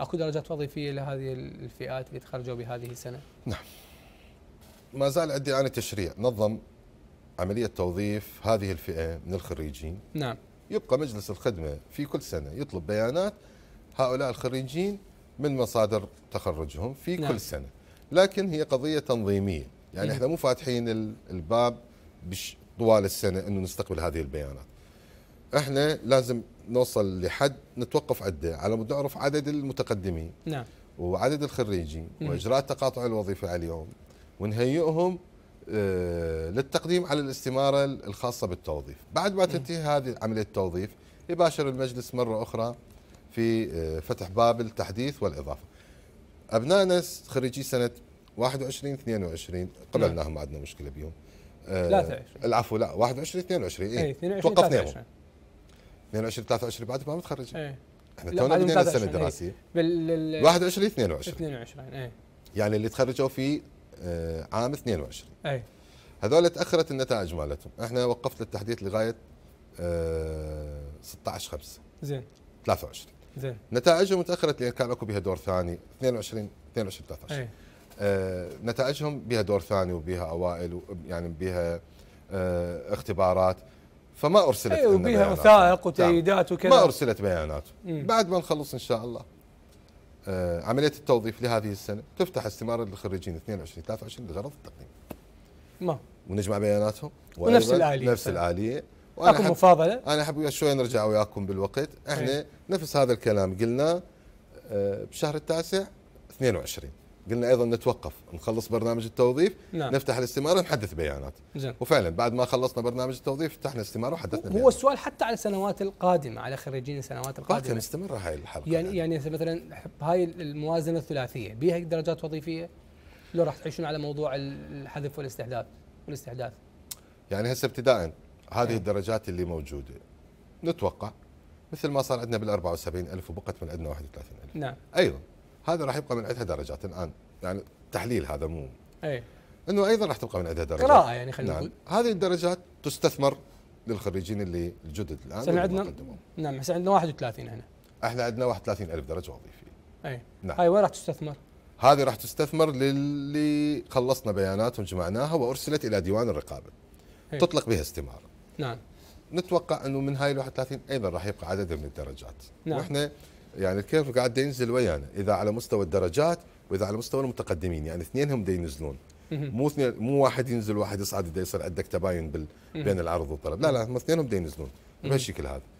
اكو درجات وظيفيه لهذه الفئات اللي تخرجوا بهذه السنه؟ نعم. ما زال عندي انا تشريع نظم عمليه توظيف هذه الفئه من الخريجين. نعم. يبقى مجلس الخدمه في كل سنه يطلب بيانات هؤلاء الخريجين من مصادر تخرجهم في نعم. كل سنه. لكن هي قضيه تنظيميه، يعني احنا مو فاتحين الباب طوال السنه انه نستقبل هذه البيانات. احنا لازم نوصل لحد نتوقف عده على مود نعرف عدد المتقدمين نعم وعدد الخريجين واجراء تقاطع الوظيفه على اليوم ونهيئهم آه، للتقديم على الاستماره الخاصه بالتوظيف، بعد ما تنتهي هذه عمليه التوظيف يباشر المجلس مره اخرى في آه، فتح باب التحديث والاضافه. ابنائنا خريجي سنه 21 22 قبلناهم ما عندنا مشكله بيهم. 23 آه، العفو لا 21 22 اي توقفناهم 22 23 بعد ما متخرجين ايه احنا تونا بدينا السنه إيه. الدراسيه بال 21 22 22 ايه يعني اللي تخرجوا في آه، عام 22 اي هذول تاخرت النتائج مالتهم احنا وقفت للتحديث لغايه 16 آه، 5 زين 23 زين نتائجهم تاخرت لان كان اكو بها دور ثاني 22 22 23 آه نتائجهم بها دور ثاني وبها اوائل يعني بها آه اختبارات فما ارسلت أيوة بها وثائق نعم. وتأييدات وكذا ما ارسلت بيانات مم. بعد ما نخلص ان شاء الله آه عمليه التوظيف لهذه السنه تفتح استماره للخريجين 22 23 لغرض التقديم ما ونجمع بياناتهم ونفس الاليه نفس الاليه وانا اكو مفاضله انا احب شوي نرجع وياكم بالوقت احنا أي. نفس هذا الكلام قلنا آه بشهر التاسع 22 قلنا ايضا نتوقف نخلص برنامج التوظيف نعم. نفتح الاستماره نحدث بيانات زين. وفعلا بعد ما خلصنا برنامج التوظيف فتحنا استماره وحدثنا هو بيانات. السؤال حتى على السنوات القادمه على خريجين السنوات القادمه مستمره هاي الحلقه يعني يعني, يعني مثلا هاي الموازنه الثلاثيه بها درجات وظيفيه لو راح تعيشون على موضوع الحذف والاستحداث والاستحداث يعني هسه ابتداء هذه إيه. الدرجات اللي موجوده نتوقع مثل ما صار عندنا بال 74000 وبقت من عندنا 31000 نعم أيضا هذا راح يبقى من عدها درجات الان يعني تحليل هذا مو اي انه ايضا راح تبقى من عدها درجات قراءه يعني خلينا نعم. نقول نعم. هذه الدرجات تستثمر للخريجين اللي الجدد الان اللي عندنا نعم احنا عندنا 31 هنا احنا عندنا 31 الف درجه وظيفيه اي نعم. هاي وين راح تستثمر؟ هذه راح تستثمر للي خلصنا بياناتهم وجمعناها وارسلت الى ديوان الرقابه هي. إيه. تطلق بها استماره نعم نتوقع انه من هاي ال 31 ايضا راح يبقى عدد من الدرجات نعم. واحنا يعني الكيرف قاعد ينزل ويانا اذا على مستوى الدرجات واذا على مستوى المتقدمين يعني اثنينهم دي ينزلون مو اثنين مو واحد ينزل وواحد يصعد يصير عندك تباين بين العرض والطلب لا لا هم اثنينهم دي ينزلون بهالشكل هذا